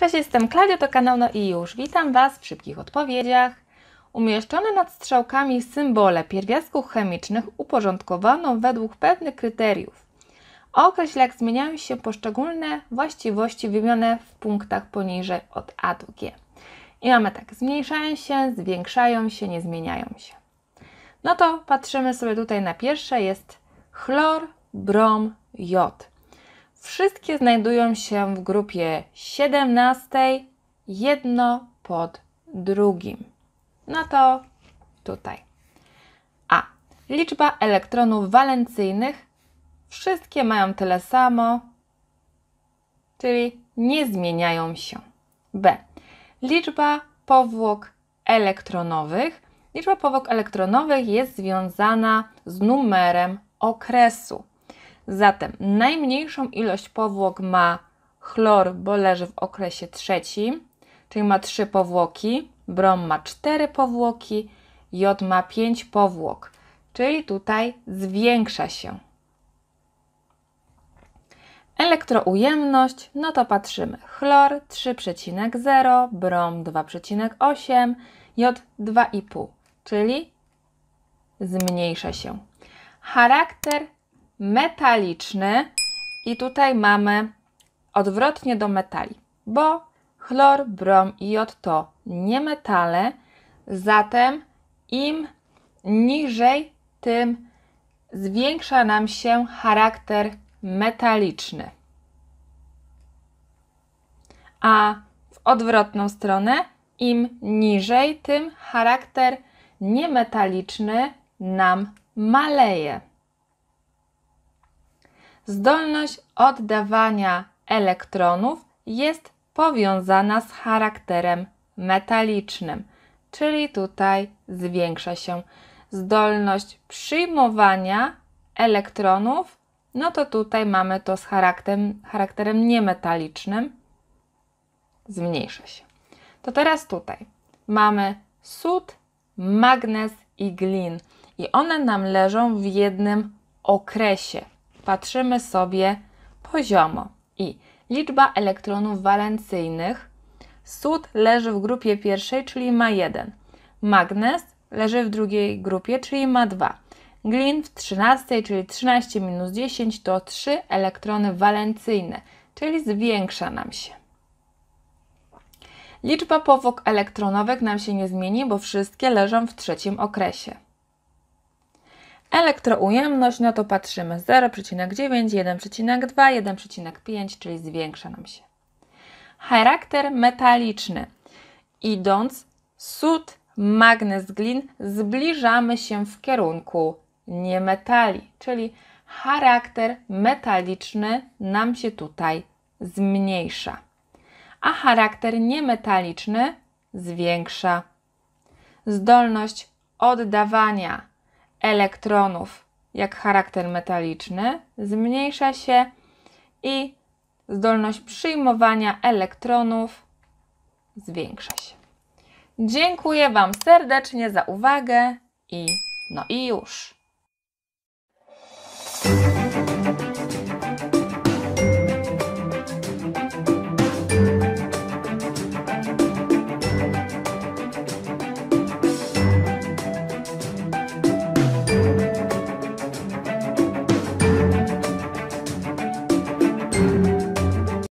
Cześć, jestem Klaudia, to kanał No i już. Witam Was w szybkich odpowiedziach. Umieszczone nad strzałkami symbole pierwiastków chemicznych uporządkowano według pewnych kryteriów. Określa, jak zmieniają się poszczególne właściwości wymienione w punktach poniżej od A do G. I mamy tak, zmniejszają się, zwiększają się, nie zmieniają się. No to patrzymy sobie tutaj na pierwsze, jest chlor, brom, jod. Wszystkie znajdują się w grupie 17, jedno pod drugim. No to tutaj. A. Liczba elektronów walencyjnych. Wszystkie mają tyle samo, czyli nie zmieniają się. B. Liczba powłok elektronowych. Liczba powłok elektronowych jest związana z numerem okresu. Zatem najmniejszą ilość powłok ma chlor, bo leży w okresie trzecim, czyli ma 3 powłoki, brom ma 4 powłoki, jod ma 5 powłok, czyli tutaj zwiększa się. Elektroujemność, no to patrzymy. Chlor 3,0, brom 2,8, jod 2,5, czyli zmniejsza się. Charakter metaliczny i tutaj mamy odwrotnie do metali, bo chlor, brom i jod to niemetale, zatem im niżej, tym zwiększa nam się charakter metaliczny. A w odwrotną stronę, im niżej, tym charakter niemetaliczny nam maleje. Zdolność oddawania elektronów jest powiązana z charakterem metalicznym, czyli tutaj zwiększa się zdolność przyjmowania elektronów, no to tutaj mamy to z charakterem, charakterem niemetalicznym, zmniejsza się. To teraz tutaj mamy sód, magnez i glin i one nam leżą w jednym okresie patrzymy sobie poziomo i liczba elektronów walencyjnych. Sód leży w grupie pierwszej, czyli ma 1. Magnez leży w drugiej grupie, czyli ma 2. Glin w 13, czyli 13 minus 10 to 3 elektrony walencyjne, czyli zwiększa nam się. Liczba powok elektronowych nam się nie zmieni, bo wszystkie leżą w trzecim okresie. Elektroujemność, no to patrzymy 0,9, 1,2, 1,5, czyli zwiększa nam się. Charakter metaliczny. Idąc, sód, magnez, glin, zbliżamy się w kierunku niemetali, czyli charakter metaliczny nam się tutaj zmniejsza, a charakter niemetaliczny zwiększa. Zdolność oddawania elektronów, jak charakter metaliczny, zmniejsza się i zdolność przyjmowania elektronów zwiększa się. Dziękuję Wam serdecznie za uwagę i no i już.